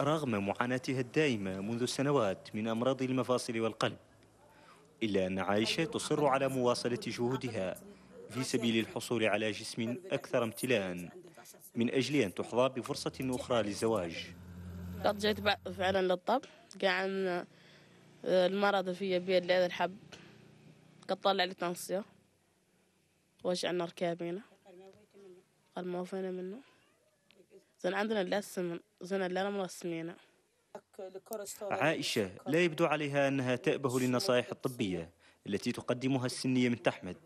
رغم معاناتها الدائمة منذ سنوات من أمراض المفاصل والقلب إلا أن عائشة تصر على مواصلة جهودها في سبيل الحصول على جسم أكثر امتلاء من أجل أن تحظى بفرصة أخرى للزواج قد جيت فعلا للطب قاعد آه، المرض في بيد لهذا الحب قد طلع لي تنصية وجعنا ركابينا الموفينا منه زين عندنا نرسم زين اللي مرسمينه عائشة لا يبدو عليها أنها تأبه للنصائح الطبية التي تقدمها السنية من تحمد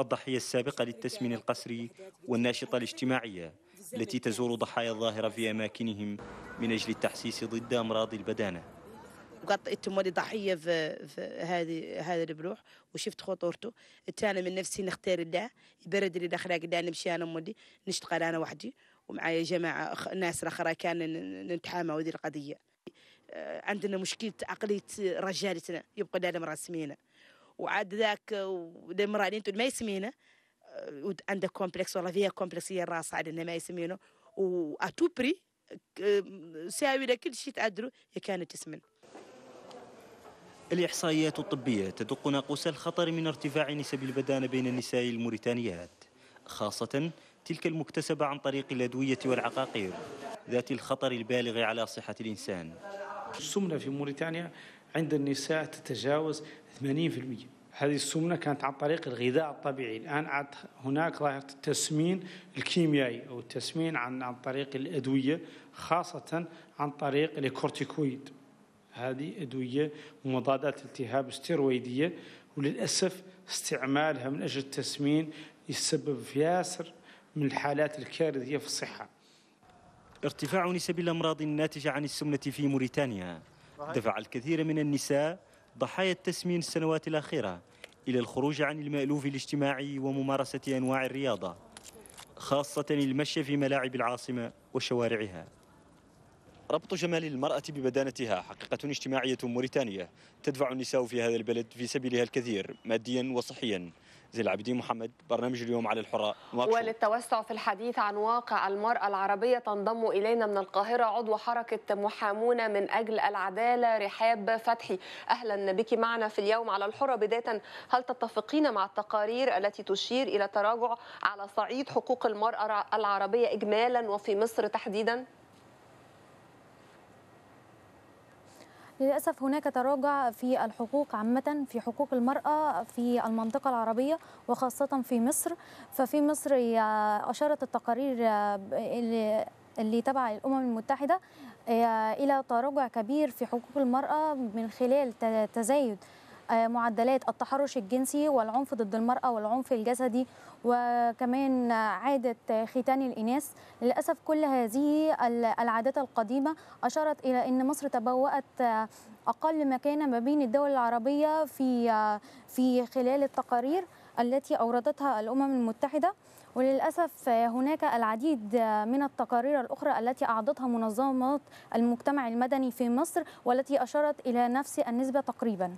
الضحية السابقة للتسمين القسري والناشطة الاجتماعية التي تزور ضحايا الظاهرة في أماكنهم من أجل التحسيس ضد أمراض البدانة وقد تمولي ضحيه في, في هذه هذا البلوح وشفت خطورته الثاني من نفسي نختار الله يبرد لي داخل اللي نمشي انا مولي نشتغل انا وحدي ومعايا جماعة أخ... ناس أخرى كان نتحامى ودي القضية آه، عندنا مشكلة عقلية رجالتنا يبقى لا المرأة سمينة وعاد ذاك المرأة اللي ما يسمينا آه، عندها كومبلكس والله فيها كومبلكس هي الراس على ما يسمينه واتو بري ساوي لكل شيء تعدلوا هي كانت تسمن الإحصائيات الطبية تدق ناقوس الخطر من ارتفاع نسب البدانة بين النساء الموريتانيات خاصة تلك المكتسبة عن طريق الأدوية والعقاقير ذات الخطر البالغ على صحة الإنسان السمنة في موريتانيا عند النساء تتجاوز 80% هذه السمنة كانت عن طريق الغذاء الطبيعي الآن هناك ظاهرة التسمين الكيميائي أو التسمين عن, عن طريق الأدوية خاصة عن طريق الكورتيكويد هذه أدوية ومضادات التهاب استيرويدية وللأسف استعمالها من أجل التسمين يسبب في ياسر من الحالات الكارثية في الصحة ارتفاع نسب الأمراض الناتجة عن السمنة في موريتانيا دفع الكثير من النساء ضحايا التسمين السنوات الأخيرة إلى الخروج عن المألوف الاجتماعي وممارسة أنواع الرياضة خاصة المشي في ملاعب العاصمة وشوارعها ربط جمال المرأة ببدانتها حقيقة اجتماعية موريتانية تدفع النساء في هذا البلد في سبيلها الكثير ماديا وصحيا زي العابدين محمد برنامج اليوم على الحرة وللتوسع في الحديث عن واقع المرأة العربية تنضم إلينا من القاهرة عضو حركة محامون من أجل العدالة رحاب فتحي أهلا بك معنا في اليوم على الحرة بداية هل تتفقين مع التقارير التي تشير إلى تراجع على صعيد حقوق المرأة العربية إجمالا وفي مصر تحديدا؟ للأسف هناك تراجع في الحقوق عامة في حقوق المرأة في المنطقة العربية وخاصة في مصر ففي مصر أشارت التقارير اللي تبع الأمم المتحدة آه، إلى تراجع كبير في حقوق المرأة من خلال تزايد آه، معدلات التحرش الجنسي والعنف ضد المرأة والعنف الجسدي وكمان عادة ختان الإناث للأسف كل هذه العادات القديمة أشارت إلى أن مصر تبوأت أقل مكانة ما بين الدول العربية في في خلال التقارير التي أوردتها الأمم المتحدة وللأسف هناك العديد من التقارير الأخرى التي أعضتها منظمات المجتمع المدني في مصر والتي أشارت إلى نفس النسبة تقريباً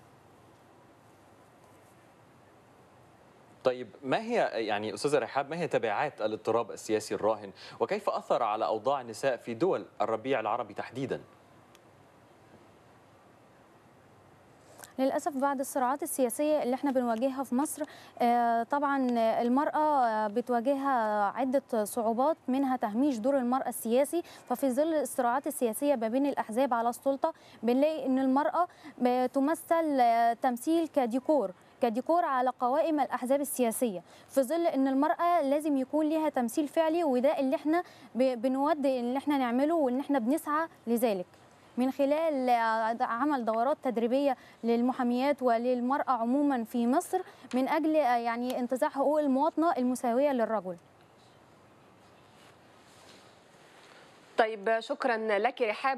طيب ما هي يعني استاذه رحاب ما هي تبعات الاضطراب السياسي الراهن وكيف اثر على اوضاع النساء في دول الربيع العربي تحديدا؟ للاسف بعد الصراعات السياسيه اللي احنا بنواجهها في مصر آه، طبعا المراه بتواجهها عده صعوبات منها تهميش دور المراه السياسي ففي ظل الصراعات السياسيه ما بين الاحزاب على السلطه بنلاقي ان المراه تمثل آه، تمثيل كديكور كديكور على قوائم الأحزاب السياسية في ظل أن المرأة لازم يكون ليها تمثيل فعلي وده اللي احنا بنود ان احنا نعمله وان احنا بنسعى لذلك من خلال عمل دورات تدريبيه للمحاميات وللمراه عموما في مصر من اجل يعني انتزاع حقوق المواطنه المساويه للرجل طيب شكرا لك رحاب